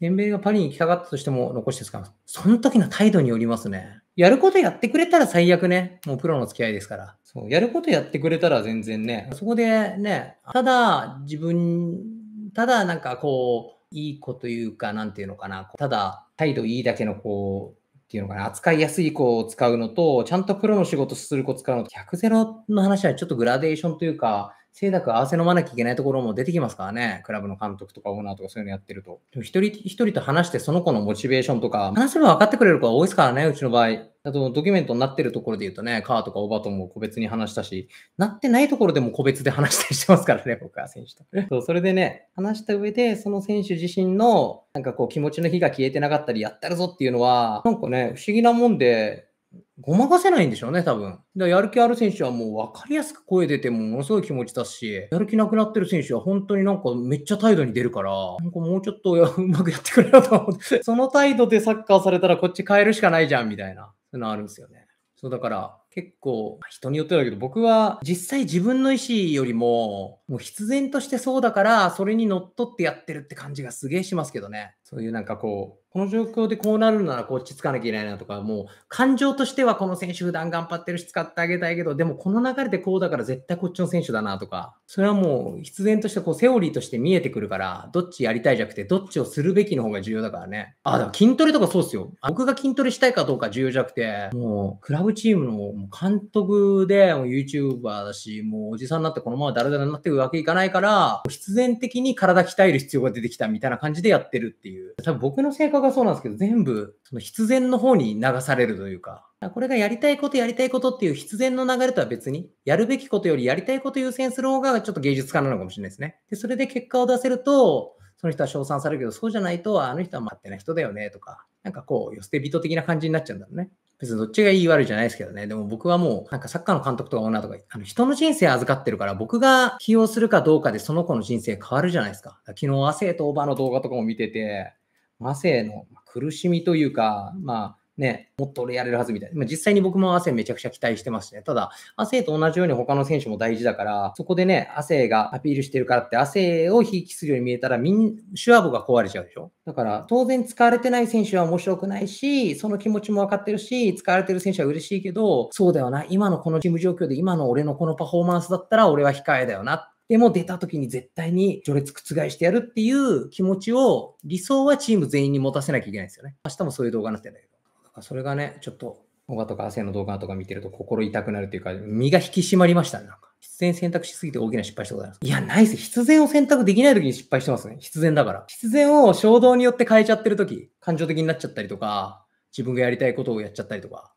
全米がパリに行きたかったとしても残して使います。その時の態度によりますね。やることやってくれたら最悪ね。もうプロの付き合いですから。そう。やることやってくれたら全然ね。そこでね、ただ自分、ただなんかこう、いい子というか、なんていうのかな。ただ態度いいだけのこう、っていうのかな、扱いやすい子を使うのと、ちゃんとプロの仕事する子を使うのと、100ゼロの話はちょっとグラデーションというか、清濁合わせ飲まなきゃいけないところも出てきますからね。クラブの監督とかオーナーとかそういうのやってると。でも一人一人と話してその子のモチベーションとか、話せば分かってくれる子が多いですからね、うちの場合。あと、ドキュメントになってるところで言うとね、カーとかオバトンも個別に話したし、なってないところでも個別で話したりしてますからね、僕は選手と。そう、それでね、話した上で、その選手自身の、なんかこう、気持ちの火が消えてなかったり、やったるぞっていうのは、なんかね、不思議なもんで、ごまかせないんでしょうね、多分。だやる気ある選手はもう分かりやすく声出てもものすごい気持ちだし、やる気なくなってる選手は本当になんかめっちゃ態度に出るから、なんかもうちょっとうまくやってくれよと思って、その態度でサッカーされたらこっち変えるしかないじゃんみたいな、そういうのあるんですよね。そうだから、結構、人によってだけど、僕は実際自分の意思よりも、もう必然としてそうだから、それにのっとってやってるって感じがすげえしますけどね。そういうなんかこう、この状況でこうなるならこっちつかなきゃいけないなとか、もう感情としてはこの選手普段頑張ってるし使ってあげたいけど、でもこの流れでこうだから絶対こっちの選手だなとか、それはもう必然としてこうセオリーとして見えてくるから、どっちやりたいじゃなくて、どっちをするべきの方が重要だからね。あ、だから筋トレとかそうっすよ。僕が筋トレしたいかどうか重要じゃなくて、もうクラブチームの監督で、YouTuber だし、もうおじさんになってこのままだらだらになっていくわけいかないから、必然的に体鍛える必要が出てきたみたいな感じでやってるっていう。多分僕の性格がそうなんですけど、全部、その必然の方に流されるというか。これがやりたいことやりたいことっていう必然の流れとは別に、やるべきことよりやりたいこと優先する方がちょっと芸術家なのかもしれないですね。で、それで結果を出せると、その人は称賛されるけど、そうじゃないと、あの人は待ってな人だよねとか、なんかこう、寄捨て人的な感じになっちゃうんだろうね。別にどっちがいい悪いじゃないですけどね。でも僕はもう、なんかサッカーの監督とかオーナーとか、あの人の人生預かってるから、僕が起用するかどうかでその子の人生変わるじゃないですか。昨日、亜生とオーバーの動画とかも見てて、亜生の苦しみというか、まあ、ね、もっと俺やれるはずみたいな。実際に僕も汗めちゃくちゃ期待してますね。ただ、汗と同じように他の選手も大事だから、そこでね、汗がアピールしてるからって、汗を引きするように見えたら、みん、シュアボが壊れちゃうでしょだから、当然使われてない選手は面白くないし、その気持ちも分かってるし、使われてる選手は嬉しいけど、そうだよな、今のこのチーム状況で、今の俺のこのパフォーマンスだったら、俺は控えだよなでも出た時に絶対に序列覆してやるっていう気持ちを理想はチーム全員に持たせなきゃいけないんですよね。明日もそういう動画になってんだけど。それがね、ちょっと、小川とか亜の動画とか見てると心痛くなるというか、身が引き締まりましたね。なんか必然選択しすぎて大きな失敗したことあります。いや、ナイス必然を選択できない時に失敗してますね。必然だから。必然を衝動によって変えちゃってる時、感情的になっちゃったりとか、自分がやりたいことをやっちゃったりとか、